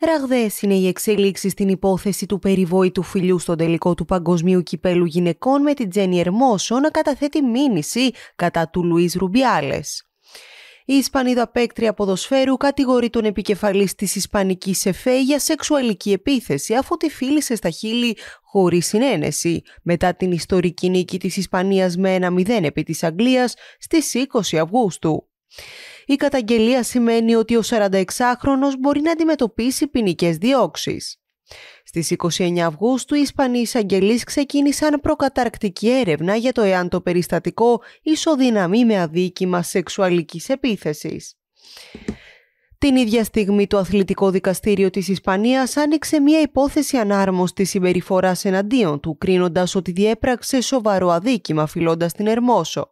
Ραγδαίες είναι οι εξελίξεις στην υπόθεση του περιβόητου φιλιού στον τελικό του Παγκοσμίου Κυπέλου Γυναικών με την Τζένι Ερμόσο να καταθέτει μήνυση κατά του Λουίς Ρουμπιάλες. Η Ισπανίδα παίκτρια ποδοσφαίρου κατηγορεί τον επικεφαλής της Ισπανικής ΕΦΕ για σεξουαλική επίθεση αφού τη φίλησε στα χείλη χωρίς συνένεση μετά την ιστορική νίκη της Ισπανίας με 1-0 επί της Αγγλίας στις 20 Αυγούστου. Η καταγγελία σημαίνει ότι ο 46χρονος μπορεί να αντιμετωπίσει ποινικές διώξεις. Στις 29 Αυγούστου οι Ισπανοί εισαγγελείς ξεκίνησαν προκαταρκτική έρευνα για το εάν το περιστατικό ισοδυναμεί με αδίκημα σεξουαλικής επίθεσης. Την ίδια στιγμή το Αθλητικό Δικαστήριο της Ισπανίας άνοιξε μια υπόθεση της συμπεριφοράς εναντίον του, κρίνοντας ότι διέπραξε σοβαρό αδίκημα φιλώντας την Ερμόσο.